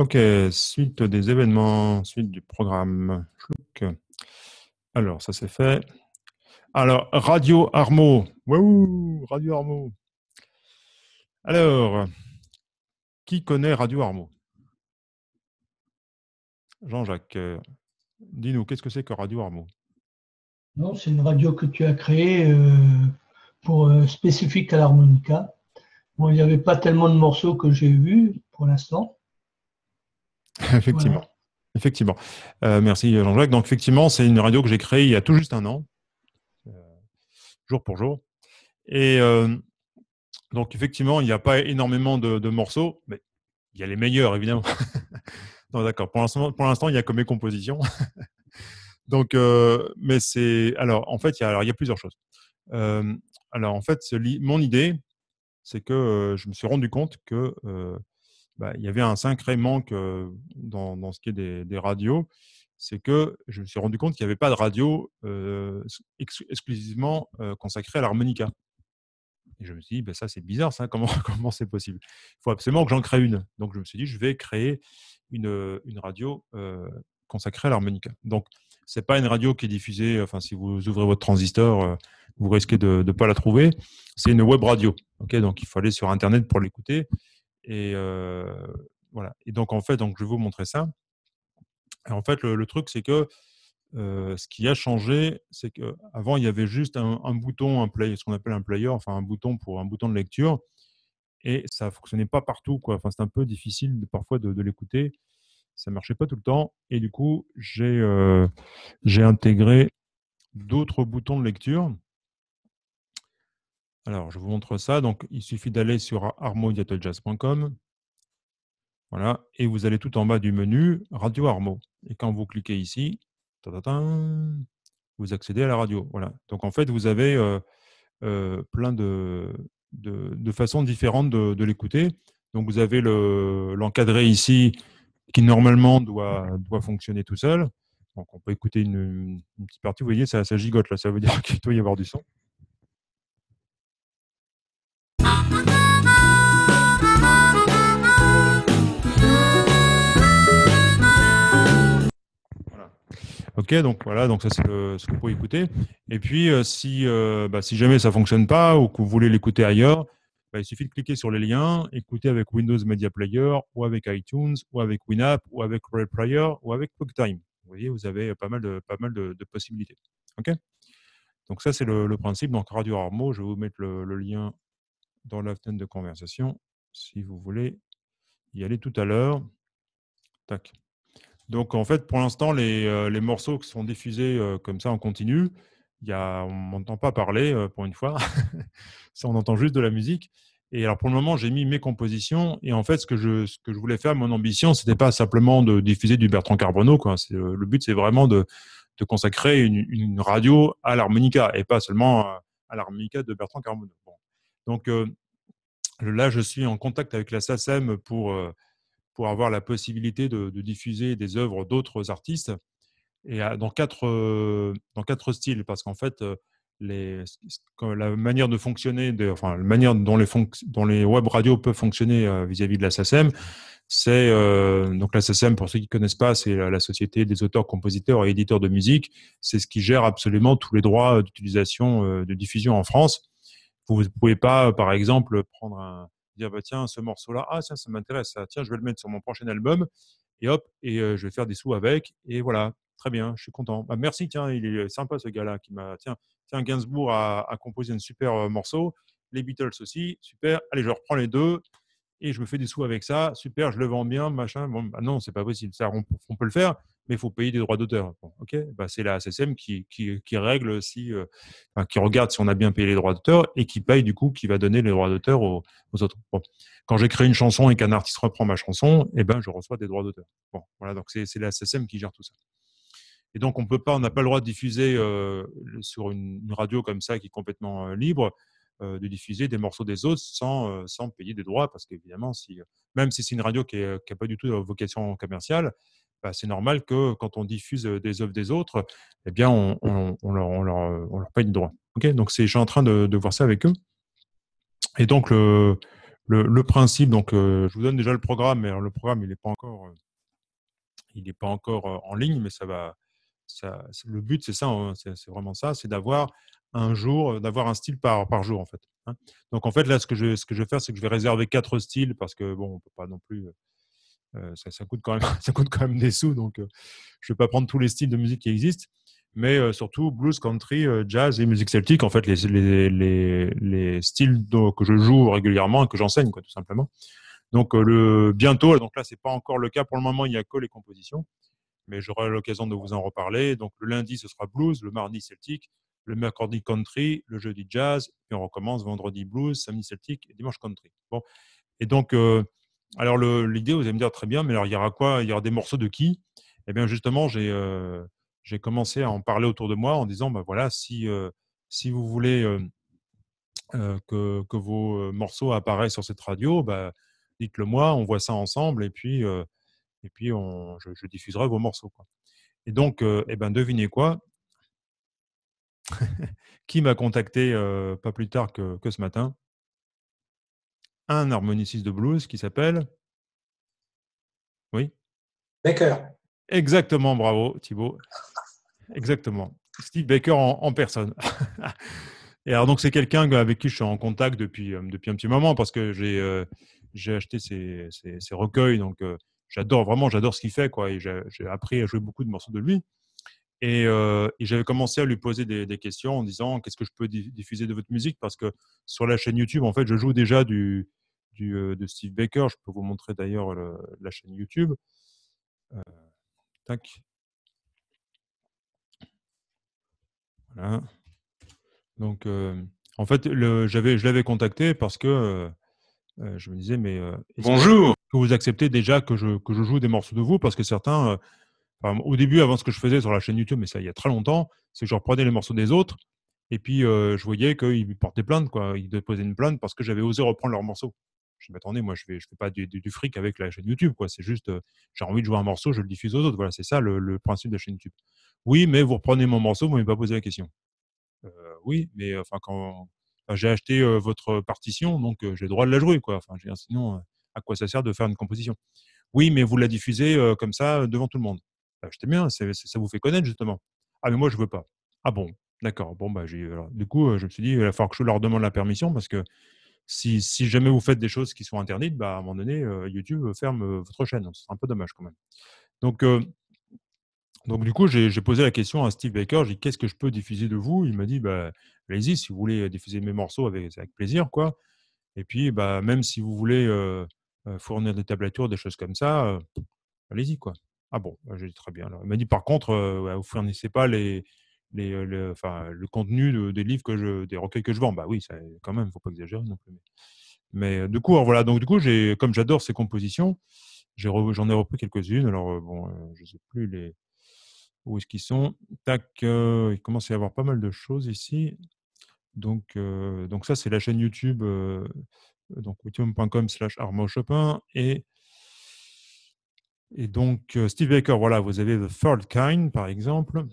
Ok, suite des événements, suite du programme. Alors, ça c'est fait. Alors, Radio Armo. Waouh, Radio Armo. Alors, qui connaît Radio Armo Jean-Jacques, euh, dis-nous, qu'est-ce que c'est que Radio Armo Non, c'est une radio que tu as créée euh, pour, euh, spécifique à l'harmonica. Bon, il n'y avait pas tellement de morceaux que j'ai vus pour l'instant. Effectivement. Effectivement. Euh, merci Jean-Jacques. Donc effectivement, c'est une radio que j'ai créée il y a tout juste un an, euh, jour pour jour. Et euh, donc effectivement, il n'y a pas énormément de, morceaux, mais il y a les meilleurs évidemment. non, d'accord. Pour l'instant, il y a que mes compositions. donc, mais c'est alors en fait, il y a, alors, il y a plusieurs choses. alors en fait, mon idée, c'est que je me suis rendu compte que bah, il y avait un sacré manque dans, ce qui est des, radios. C'est que je me suis rendu compte qu'il n'y avait pas de radio exclusivement consacrée à l'harmonica. Et je me suis dit, bah, ça c'est bizarre, ça, comment c'est possible Il faut absolument que j'en crée une. Donc je me suis dit, je vais créer une, radio consacrée à l'harmonica. Donc ce n'est pas une radio qui est diffusée. Enfin, si vous ouvrez votre transistor, vous risquez de ne pas la trouver. C'est une web radio. donc il faut aller sur internet pour l'écouter. Et voilà. Et donc, en fait, donc, je vais vous montrer ça. en fait, le, truc, c'est que ce qui a changé, c'est qu'avant, il y avait juste un, bouton, un ce qu'on appelle un player, enfin un bouton pour un bouton de lecture, et ça ne fonctionnait pas partout. Quoi. c'est un peu difficile parfois de, l'écouter. Ça ne marchait pas tout le temps. Et du coup, j'ai intégré d'autres boutons de lecture alors, je vous montre ça. Donc, il suffit d'aller sur armo.jazz.com Voilà. Et vous allez tout en bas du menu Radio Armo. Et quand vous cliquez ici, vous accédez à la radio. Voilà. Donc, en fait, vous avez euh, euh, plein de, de, façons différentes de, l'écouter. Donc, vous avez l'encadré ici qui, normalement, doit, doit fonctionner tout seul. Donc, on peut écouter une, petite partie. Vous voyez, ça, ça gigote là. Ça veut dire qu'il doit y avoir du son. Ok, donc voilà, donc ça c'est ce que vous pouvez écouter. Et puis euh, si, euh, bah, si jamais ça ne fonctionne pas ou que vous voulez l'écouter ailleurs, bah, il suffit de cliquer sur les liens, écouter avec Windows Media Player ou avec iTunes ou avec WinApp, ou avec player ou avec QuickTime. Vous voyez, vous avez pas mal de, pas mal de, possibilités. Ok donc ça c'est le, principe. Donc Radio Armo, je vais vous mettre le, le lien dans la fenêtre de conversation si vous voulez y aller tout à l'heure. Tac. Donc, en fait, pour l'instant, les, euh, les, morceaux qui sont diffusés euh, comme ça en continu, y a, on n'entend pas parler euh, pour une fois. on entend juste de la musique. Et alors, pour le moment, j'ai mis mes compositions. Et en fait, ce que je, ce que je voulais faire, mon ambition, c'était pas simplement de diffuser du Bertrand Carbonneau. Quoi. le but, c'est vraiment de, de consacrer une, une, radio à l'harmonica et pas seulement à l'harmonica de Bertrand Carbonneau. Donc, là, je suis en contact avec la SACEM pour pour avoir la possibilité de, diffuser des œuvres d'autres artistes et dans quatre, euh, dans quatre styles, parce qu'en fait, euh, les, la manière de fonctionner, de, enfin, la manière dont les, dont les web radios peuvent fonctionner euh, vis-à-vis de la SACEM, c'est donc la SACEM, pour ceux qui ne connaissent pas, c'est la, Société des auteurs, compositeurs et éditeurs de musique. C'est ce qui gère absolument tous les droits d'utilisation, de diffusion en France. Vous ne pouvez pas, par exemple, prendre un, dire bah, tiens, ce morceau-là, ah, tiens, ça m'intéresse, tiens, je vais le mettre sur mon prochain album, et hop, et je vais faire des sous avec, et voilà, très bien, je suis content. Bah, merci, tiens, il est sympa ce gars-là qui m'a. Tiens, tiens, Gainsbourg a, a composé un super morceau, les Beatles aussi, super, allez, je reprends les deux, et je me fais des sous avec ça, super, je le vends bien, machin. Bon, ce bah non, c'est pas possible. Ça, on, peut le faire, mais il faut payer des droits d'auteur. ok, bah c'est la SSM qui, règle si, euh, qui regarde si on a bien payé les droits d'auteur et qui paye du coup, qui va donner les droits d'auteur aux, autres. Quand j'écris une chanson et qu'un artiste reprend ma chanson, eh ben, je reçois des droits d'auteur. voilà, donc c'est la SSM qui gère tout ça. Et donc, on peut pas, on n'a pas le droit de diffuser euh, sur une, radio comme ça qui est complètement euh, libre. Euh, de diffuser des morceaux des autres sans, euh, sans payer des droits, parce qu'évidemment, si, euh, même si c'est une radio qui n'a pas du tout de vocation commerciale, bah, c'est normal que quand on diffuse des œuvres des autres, eh bien, on, on, leur, on, leur, on leur paye des droits. ok donc, je suis en train de, de, voir ça avec eux. Et donc, le, le, principe, donc, je vous donne déjà le programme, mais le programme, il n'est pas encore, il pas encore en ligne, mais ça va. Ça, le but, c'est ça, hein, c'est vraiment ça, c'est d'avoir un jour, d'avoir un style par, jour en fait. Hein. Donc en fait là, ce que je, ce vais faire, c'est que je vais réserver quatre styles parce que bon, on ne peut pas non plus. ça, coûte quand même, ça coûte quand des sous, donc je ne vais pas prendre tous les styles de musique qui existent, mais surtout blues, country, jazz et musique celtique, en fait, les, styles que je joue régulièrement et que j'enseigne, tout simplement. Donc le, bientôt, donc là, n'est pas encore le cas pour le moment, il n'y a que les compositions, mais j'aurai l'occasion de vous en reparler. Donc le lundi, ce sera blues, le mardi, celtique, le mercredi country, le jeudi jazz, puis on recommence vendredi blues, samedi celtique et dimanche country. Bon. Et donc, euh, alors l'idée, vous allez me dire très bien, mais alors il y aura quoi Il y aura des morceaux de qui Eh bien, justement, j'ai euh, commencé à en parler autour de moi en disant ben voilà, si, euh, si vous voulez que, vos morceaux apparaissent sur cette radio, ben, dites-le moi, on voit ça ensemble et puis, et puis je, diffuserai vos morceaux. Et donc, eh ben, devinez quoi qui m'a contacté pas plus tard que, que, ce matin, un harmoniciste de blues qui s'appelle. Oui Baker. Exactement, bravo Thibaut. Exactement. Steve Baker en, personne. Et alors, donc, c'est quelqu'un avec qui je suis en contact depuis, depuis un petit moment parce que j'ai j'ai acheté ses, ses, recueils. Donc, j'adore vraiment, j'adore ce qu'il fait. Quoi, et j'ai appris à jouer beaucoup de morceaux de lui. Euh, et, j'avais commencé à lui poser des, questions en disant qu'est-ce que je peux diffuser de votre musique parce que sur la chaîne YouTube, en fait, je joue déjà du, du euh, de Steve Baker. Je peux vous montrer d'ailleurs la chaîne YouTube. Euh, voilà. Donc, en fait, je l'avais contacté parce que je me disais mais bonjour que vous acceptez déjà que je, que je joue des morceaux de vous parce que certains au début, avant ce que je faisais sur la chaîne YouTube, mais ça il y a très longtemps, c'est que je reprenais les morceaux des autres et puis euh, je voyais qu'ils portaient plainte, quoi. Ils déposaient une plainte parce que j'avais osé reprendre leurs morceaux. Je me attendez, moi je ne fais, je fais pas du, fric avec la chaîne YouTube, quoi. C'est juste, euh, j'ai envie de jouer un morceau, je le diffuse aux autres. Voilà, c'est ça le, principe de la chaîne YouTube. Oui, mais vous reprenez mon morceau, vous ne m'avez pas posé la question. Euh, oui, mais enfin quand j'ai acheté votre partition, donc j'ai le droit de la jouer, quoi. Enfin, sinon, à quoi ça sert de faire une composition Oui, mais vous la diffusez comme ça devant tout le monde. Ah, je bien, ça, vous fait connaître justement. Ah, mais moi, je veux pas. Ah bon, d'accord. Bon, bah, j'ai, du coup, euh, je me suis dit, il va falloir que je leur demande la permission parce que si, jamais vous faites des choses qui sont interdites, bah, à un moment donné, euh, YouTube ferme euh, votre chaîne. C'est ce un peu dommage quand même. Donc, donc du coup, j'ai, posé la question à Steve Baker. J'ai dit, qu'est-ce que je peux diffuser de vous Il m'a dit, bah, allez-y, si vous voulez diffuser mes morceaux avec, plaisir, quoi. Et puis, bah, même si vous voulez fournir des tablatures, des choses comme ça, allez-y, quoi. Ah bon, bah, j'ai dit, très bien. il m'a dit Par contre, vous ne fournissez pas les, les, enfin, le contenu des livres que je, des recueils que je vends. Bah oui, ça, quand même, il ne faut pas exagérer non plus. Mais du coup, voilà, donc du coup, j'ai, comme j'adore ces compositions, j'ai j'en ai, repris quelques-unes. Alors, bon, je ne sais plus les, où est-ce qu'ils sont. Tac, il commence à y avoir pas mal de choses ici. Donc, donc ça, c'est la chaîne YouTube, donc youtube.com slash Chopin. Et et donc, euh, Steve Baker, voilà, vous avez The Third Kind, par exemple.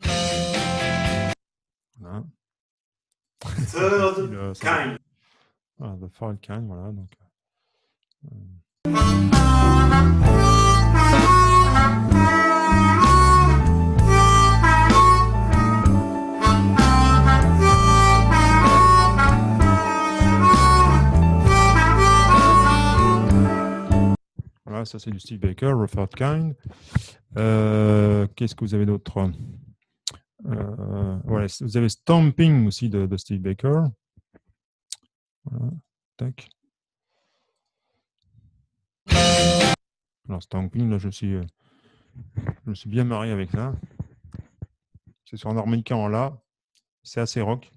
Euh, Third Kind. the Third Kind, voilà. Donc, euh, Ah, ça, c'est du Steve Baker, Rufford Kind. Euh, qu'est-ce que vous avez d'autre euh, Vous avez Stomping aussi de, Steve Baker. Alors, Stomping, là, je suis, euh, je suis bien marié avec ça. C'est sur un harmonica en La. C'est assez rock.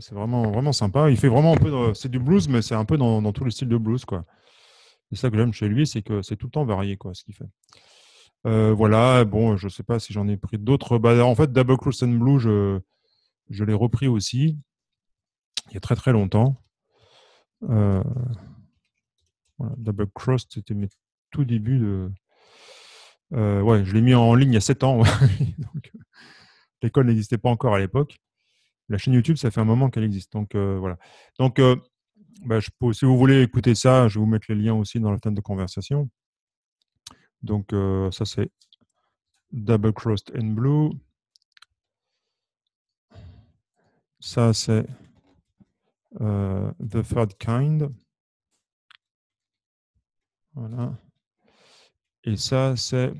c'est vraiment, vraiment sympa. Il fait vraiment peu. C'est du blues, mais c'est un peu dans, tous les styles de blues. quoi. C'est ça que j'aime chez lui, c'est que c'est tout le temps varié quoi, ce qu'il fait. Euh, voilà, bon, je sais pas si j'en ai pris d'autres. Bah, en fait, Double Cross and Blue, je, je l'ai repris aussi il y a très très longtemps. Euh, Double Cross, c'était mes tout débuts. de. Euh, ouais, je l'ai mis en ligne il y a 7 ans. Euh, l'école n'existait pas encore à l'époque. La chaîne YouTube, ça fait un moment qu'elle existe. Donc euh, voilà. Donc, bah, si vous voulez écouter ça, je vais vous mettre les liens aussi dans la thème de conversation. Donc ça, c'est Double Crossed and Blue. Ça, c'est The Third Kind. Voilà. Et ça, c'est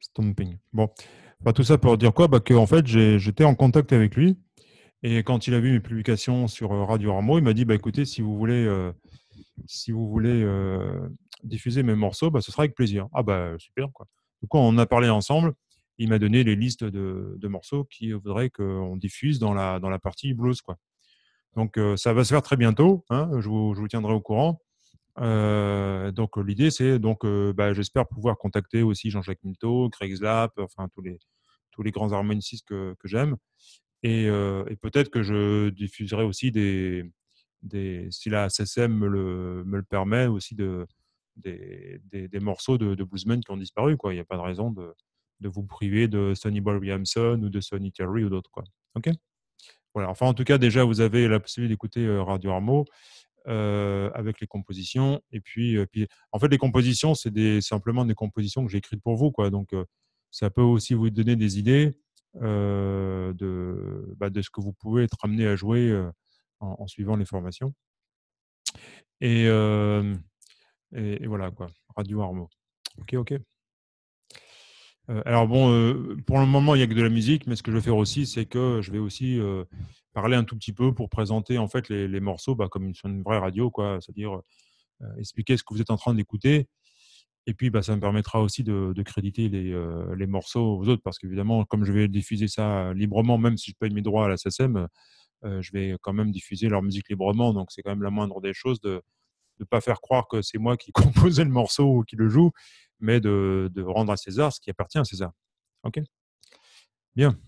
stomping. Bon, tout ça pour dire quoi bah, en fait, j'étais en contact avec lui. Et quand il a vu mes publications sur euh, Radio Rameau, il m'a dit bah, écoutez, si vous voulez, euh, si vous voulez euh, diffuser mes morceaux, bah, ce sera avec plaisir. Ah, bah super. Quoi. Du coup, on a parlé ensemble. Il m'a donné les listes de, de morceaux qu'il voudrait qu'on diffuse dans la, dans la partie blues. Quoi. Donc, euh, ça va se faire très bientôt. Hein, je, vous, tiendrai au courant. Euh, donc, euh, l'idée, c'est donc, bah, j'espère pouvoir contacter aussi Jean-Jacques Milto, Craig Slap, enfin tous les tous les grands harmonicistes que, j'aime. Et, peut-être que je diffuserai aussi des, si la SSM me le, me le permet aussi de, des, morceaux de, de, bluesmen qui ont disparu. Quoi. Il n'y a pas de raison de, vous priver de Sonny Boy Williamson ou de Sonny Terry ou d'autres. Quoi. OK Enfin, en tout cas, déjà, vous avez la possibilité d'écouter Radio Armo avec les compositions. Et puis, en fait, les compositions, c'est simplement des compositions que j'ai écrites pour vous. Donc, ça peut aussi vous donner des idées bah, de, ce que vous pouvez être amené à jouer en, suivant les formations. Et, voilà, quoi. Radio Armo. Ok, ok. Euh, alors bon, euh, pour le moment, il n'y a que de la musique, mais ce que je vais faire aussi, c'est que je vais aussi euh, parler un tout petit peu pour présenter en fait les, morceaux bah, comme une vraie radio, quoi. C'est-à-dire expliquer ce que vous êtes en train d'écouter. Et puis, bah, ça me permettra aussi de, créditer les, les, morceaux aux autres, parce qu'évidemment, comme je vais diffuser ça librement, même si je paye mes droits à la SSM, je vais quand même diffuser leur musique librement. Donc, c'est quand même la moindre des choses de, ne pas faire croire que c'est moi qui composais le morceau ou qui le joue, mais de, de rendre à César ce qui appartient à César. OK Bien.